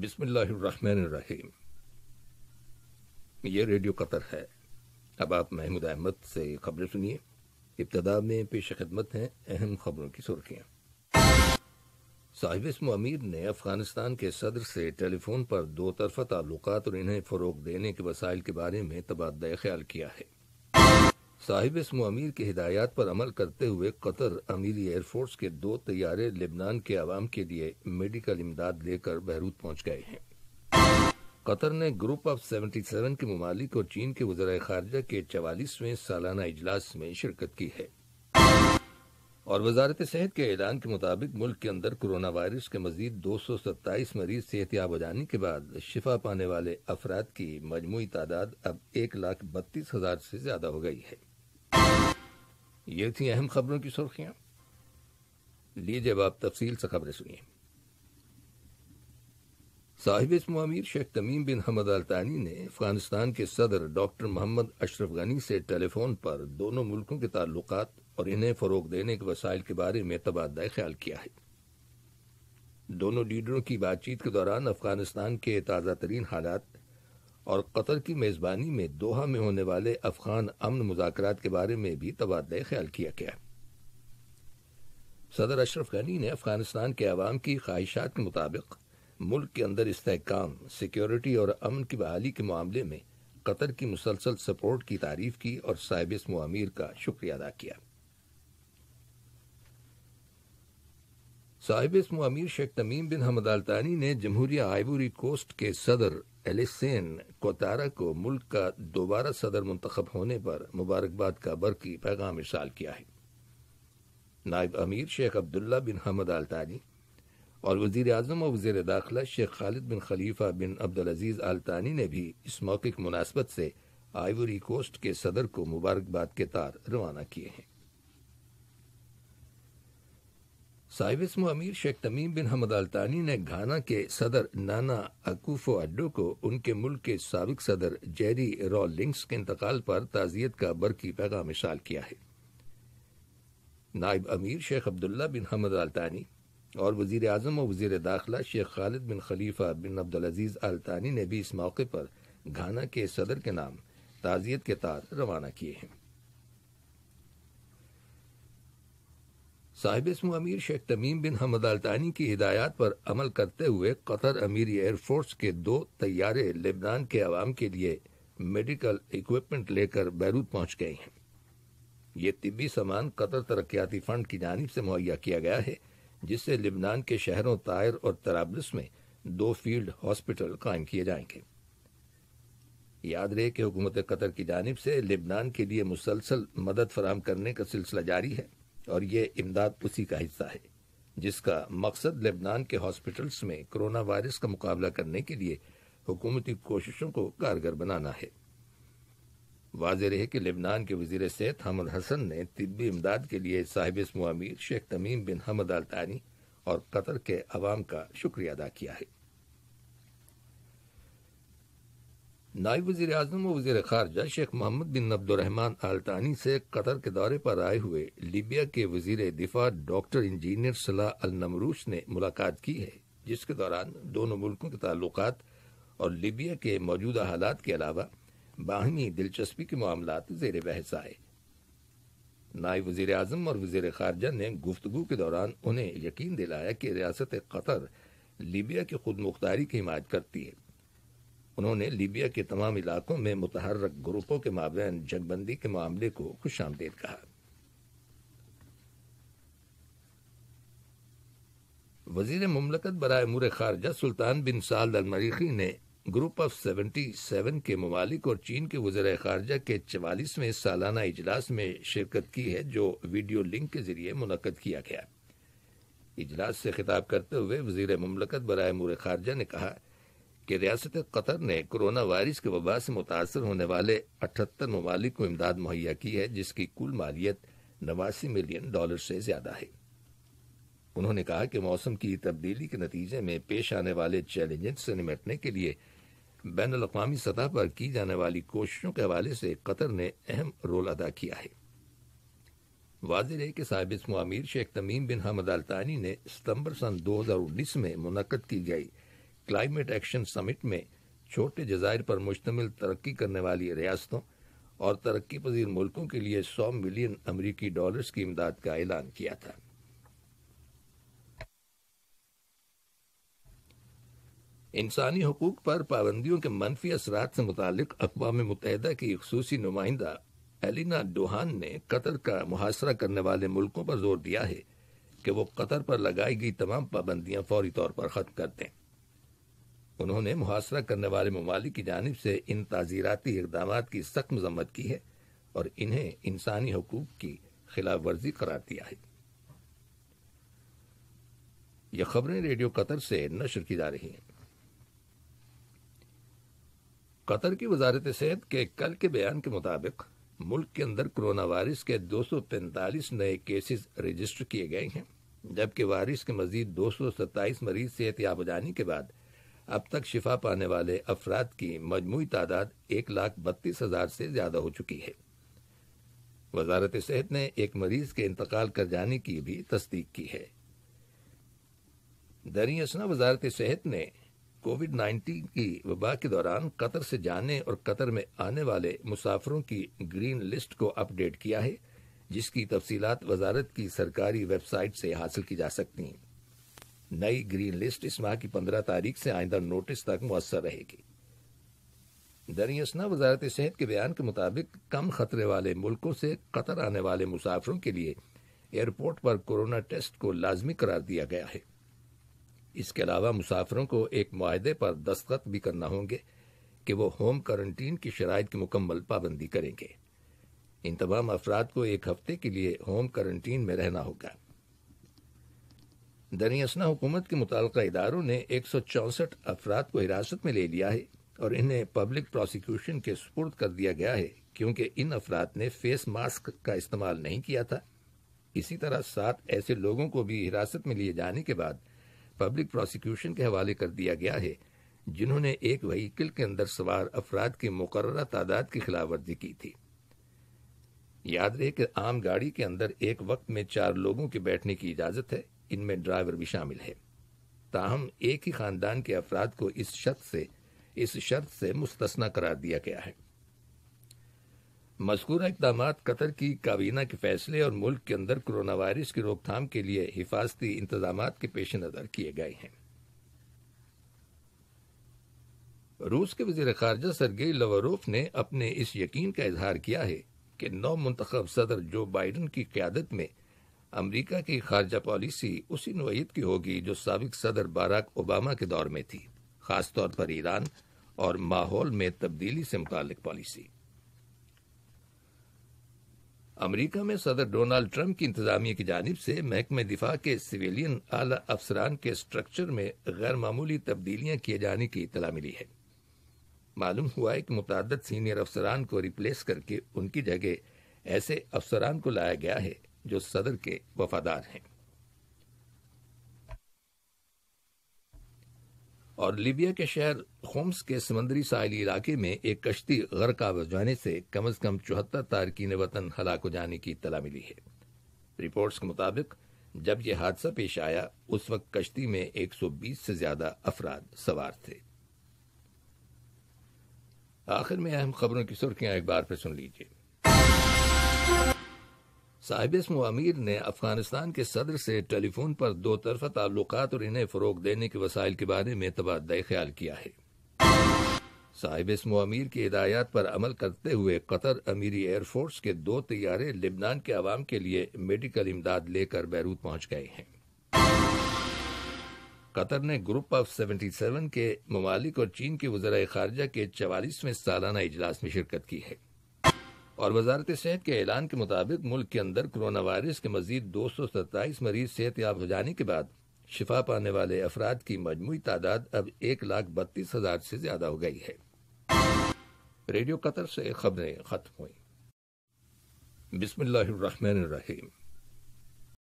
बिस्मिल्लाहिर्रहमानिर्रहीम ये radio Qatar है अब आप महमूद अहमद से खबरें सुनिए इब्तदा में पेश खिदमत हैं अहम खबरों की सुर्खियां साहिब अमीर ने अफगानिस्तान के सदर से टेलीफोन पर दो तरफा ताल्लुकात और इन्हें फ़रोग देने के वसाइल के बारे में तबादला ख्याल किया है साहिब इसम अमीर की हिदायत पर अमल करते हुए कतर अमीरी एयरफोर्स के दो तैयारे लेबनान के आवाम के लिए मेडिकल इमदाद लेकर बहरूत पहुंच गए हैं कतर ने ग्रुप ऑफ सेवेंटी सेवन के ममालिक और चीन के वजरा खारजा के चवालीसवें सालाना इजलास में शिरकत की है और वजारत सेहत के ऐलान के मुताबिक मुल्क के अंदर कोरोना वायरस के मजीद दो सौ सत्ताईस मरीज सेहतियाब हो जाने के बाद शिफा पाने वाले अफराद की मजमू तादाद अब एक लाख बत्तीस हजार से ज्यादा हो गई है ये थी अहम खबरों की सुर्खियां लीजिए आप तफसील से खबरें सुनिए साहिब मामीर शेख तमीम बिन हमद अलतानी ने अफगानिस्तान के सदर डॉक्टर मोहम्मद अशरफ गनी से टेलीफोन पर दोनों मुल्कों के ताल्लुक और इन्हें फरोग देने के वसाइल के बारे में तबादला ख्याल किया है दोनों लीडरों की बातचीत के दौरान अफगानिस्तान के ताज़ा तरीन हालात और कतर की मेज़बानी में दोहा में होने वाले अफगान अमन मुजाकर के बारे में भी तबादला ख्याल किया गया सदर अशरफ गनी ने अफगानिस्तान के आवाम की ख्वाहिशात के मुताबिक मुल्क के अंदर इस्तेकाम सिक्योरिटी और अमन की बहाली के मामले में कतर की मुसलसल सपोर्ट की तारीफ की और साहिब इस मामीर का शुक्रिया अदा किया साहिब इस शेख तमीम बिन हमद ने जमहूरिया आइवरी कोस्ट के सदर एलिसन कोतारा को मुल्क का दोबारा सदर मंतखब होने पर मुबारकबाद का बरकी पैगाम इशाल किया है नायब अमीर शेख अब्दुल्ला बिन हमद अल तानी और वजीर अजम और वजीर दाखिला शेख खालिद बिन खलीफा बिन अब्दुल अजीज अल तानी ने भी इस मौके की मुनासबत से आइवरी कोस्ट के सदर को मुबारकबाद के तार रवाना किए हैं साइविस अमीर शेख तमीम बिन हमद अल्तानी ने घाना के सदर नाना अकूफो अड्डो को उनके मुल्क के सबक सदर जेरी रॉ लिंग्स के इंतकाल पर ताजियत का बरकी पैगाम मिसाल किया है नायब अमीर शेख अब्दुल्ला बिन हमद अल्तानी और वजीर अजम और वजीर दाखिला शेख खालिद बिन खलीफा बिन अब्दुल अजीज अल्तानी ने भी इस मौके पर घाना के सदर के नाम ताजियत के तार रवाना किए हैं साहिब इसम अमीर शेख तमीम बिन हमद अल्तानी की हिदायत पर अमल करते हुए कतर अमीरी एयरफोर्स के दो तैयारे लेबनान के आवाम के लिए मेडिकल इक्विपमेंट लेकर बैरूत पहुंच गए हैं ये तिबी सामान कतर तरक्याती फंड की जानब से मुहैया किया गया है जिससे लिबनान के शहरों तायर और तराबलिस में दो फील्ड हॉस्पिटल कायम किए जाएंगे याद रहे कि हुकूमत कतर की जानब से लिबनान के लिए मुसलसल मदद फराम करने का सिलसिला जारी है और ये इमदाद उसी का हिस्सा है जिसका मकसद लेबनान के हॉस्पिटल्स में कोरोना वायरस का मुकाबला करने के लिए हुकूमती कोशिशों को कारगर बनाना है वाज रहे कि लेबनान के वजीर सेहत हमद हसन ने तबी इमदाद के लिए साहिब मामीर शेख तमीम बिन हमद अल तानी और कतर के अवाम का शुक्रिया अदा किया है नायब वजीर अजम व वजीर खारजा शेख मोहम्मद बिन अब्दुलरहमान अल्तानी से कतर के दौरे पर आए हुए लीबिया के वजीर दिफा डॉक्टर इंजीनियर सलाह अल नमरूस ने मुलाकात की है जिसके दौरान दोनों मुल्कों के ताल्लुक और लीबिया के मौजूदा हालात के अलावा बाहमी दिलचस्पी के मामला जेर बहस आए नायब वजीर अजम और वजीर खारजा ने गुफ्तु के दौरान उन्हें यकीन दिलाया कि रियासत कतर लीबिया की खुद मुख्तारी की हिमायत करती है उन्होंने लीबिया के तमाम इलाकों में मुतहरक ग्रुपों के माबेन जंगबंदी के मामले को खुश आमदेद कहा वजीर ममलकत बरए मुर खारजा सुल्तान बिन साल अलमरीखी ने ग्रुप ऑफ सेवेंटी सेवन के ममालिक और चीन के वजर खारजा के चवालीसवें सालाना इजलास में शिरकत की है जो वीडियो लिंक के जरिए मुनद किया गया इजलास से खिताब करते हुए वजीर ममलकत बरए मुर खारजा ने कहा कि रियासत कतर ने कोरोना वायरस के वबा से मुतासर होने वाले अठहत्तर ममालिक को इमदाद मुहैया की है जिसकी कुल मालियत नवासी मिलियन डॉलर से ज्यादा है उन्होंने कहा कि मौसम की तब्दीली के नतीजे में पेश आने वाले चैलेंजेस से निपटने के लिए बैन अवी सतह पर की जाने वाली कोशिशों के हवाले से कतर ने अहम रोल अदा किया है वाजिर है कि साबिस मामिर शेख तमीम बिन हमद अल्तानी ने सितंबर सन दो हजार उन्नीस में मुनद की गई क्लाइमेट एक्शन समिट में छोटे जजायर पर मुश्तमिल तरक्की करने वाली रियासतों और तरक्की पजीर मुल्कों के लिए 100 मिलियन अमरीकी डॉलर्स की इमदाद का ऐलान किया था इंसानी हकूक पर पाबंदियों के मनफी असरा से मुतल अकवा मुतहदा की खसूसी नुमाइंदा एलिना डोहान ने कतर का मुहासरा करने वाले मुल्कों पर जोर दिया है कि वो कतर पर लगाई गई तमाम पाबंदियां फौरी तौर पर खत्म कर दें उन्होंने मुहासरा करने वाले ममालिक की जानब से इन ताज़ीराती इकदाम की सख्त मजम्मत की है और इन्हें इंसानी हकूक की खिलाफ वर्जी करार दिया है यह खबरें रेडियो कतर से नशर की जा रही हैं कतर की वजारत सेहत के कल के बयान के मुताबिक मुल्क के अंदर कोरोना वायरस के 245 नए केसेस रजिस्टर किए गए हैं जबकि वायरस के मजीद 227 मरीज सेहत याब हो जाने के बाद अब तक शिफा पाने वाले अफराद की मजमू तादाद एक लाख बत्तीस हजार से ज्यादा हो चुकी है वजारत सेहत ने एक मरीज के इंतकाल कर जाने की भी तस्दीक की है दरियसना वजारत सेहत ने कोविड नाइन्टीन की वबा के दौरान कतर से जाने और कतर में आने वाले मुसाफरों की ग्रीन लिस्ट को अपडेट किया है जिसकी तफसीत वजारत की सरकारी वेबसाइट से हासिल की जा सकती हैं नई ग्रीन लिस्ट इस माह की पंद्रह तारीख से आइंदा नोटिस तक मुसर रहेगी दरियसना वजारत सेहत के बयान के मुताबिक कम खतरे वाले मुल्कों से कतर आने वाले मुसाफिरों के लिए एयरपोर्ट पर कोरोना टेस्ट को लाजमी करार दिया गया है इसके अलावा मुसाफिरों को एक माहदे पर दस्तखत भी करना होंगे कि वो होम क्वारंटीन की शराइ की मुकम्मल पाबंदी करेंगे इन तमाम अफराद को एक हफ्ते के लिए होम क्वारंटीन में रहना होगा दरियासना हुकूमत के मुतल इदारों ने एक सौ चौंसठ अफराद को हिरासत में ले लिया है और इन्हें पब्लिक प्रोसिक्यूशन के सुपुर्द कर दिया गया है क्योंकि इन अफराद ने फेस मास्क का इस्तेमाल नहीं किया था इसी तरह सात ऐसे लोगों को भी हिरासत में लिए जाने के बाद पब्लिक प्रोसिक्यूशन के हवाले कर दिया गया है जिन्होंने एक वहीकल के अंदर सवार अफराद की मुकर तादाद की खिलाफ वर्जी की थी याद रहे कि आम गाड़ी के अंदर एक वक्त में चार लोगों के बैठने की इजाजत है इनमें ड्राइवर भी शामिल है ताहम एक ही खानदान के अफराद को इस शर्त से इस शर्त से मुस्तना करार दिया गया है मजकूर इकदाम कतर की काबीना के फैसले और मुल्क के अंदर कोरोना वायरस की रोकथाम के लिए हिफाजती इंतजाम के पेश नज़र किए गए हैं रूस के वजीर खारजा सरगेई लवरूफ ने अपने इस यकीन का इजहार किया है कि नौ मुंतखब सदर जो बाइडन की क्यादत में अमरीका की खारजा पॉलिसी उसी नोयत की होगी जो सबक सदर बाराक ओबामा के दौर में थी खासतौर पर ईरान और माहौल में तब्दीली से मुतल पॉलिसी अमरीका में सदर डोनाल्ड ट्रंप की इंतजामिया की जानब से महकमे दिफा के सिविलियन आला अफसरान के स्ट्रक्चर में गैर मामूली तब्दीलियां किए जाने की इतला मिली है मालूम हुआ है कि मुतद सीनियर अफसरान को रिप्लेस करके उनकी जगह ऐसे अफसरान को लाया गया है जो सदर के वफादार हैं और लीबिया के शहर होम्स के समंदरी साहली इलाके में एक कश्ती गरका जाने से कम अज कम चौहत्तर तारकिन वतन हलाक हो जाने की इतला मिली है रिपोर्ट्स के मुताबिक जब यह हादसा पेश आया उस वक्त कश्ती में 120 से ज्यादा अफराद सवार थे आखिर में अहम खबरों की सुर्खियां एक बार फिर सुन लीजिए साहिब इसम अमीर ने अफगानिस्तान के सदर से टेलीफोन पर दो तरफा ताल्लुक और इन्हें फ़रोग देने के वसाइल के बारे में तबादला ख्याल किया है साहिब इसम अमीर की हिदायत पर अमल करते हुए कतर अमीरी एयरफोर्स के दो तैयारे लिबनान के आवाम के लिए मेडिकल इमदाद लेकर बैरूत पहुंच गए हैं कतर ने ग्रुप ऑफ 77 के ममालिक और चीन के वजरा खारजा के चवालीसवें सालाना इजलास में शिरकत की है और वजारत सेहत के ऐलान के मुताबिक मुल्क के अंदर कोरोना वायरस के मजीद दो सौ सत्ताईस मरीज सेहत याब हो जाने के बाद शिफा पाने वाले अफराद की मजमू तादाद अब एक लाख बत्तीस हजार से ज्यादा हो गई है रेडियो कतर से खबरें खत्म हुई बिस्मिल्लाम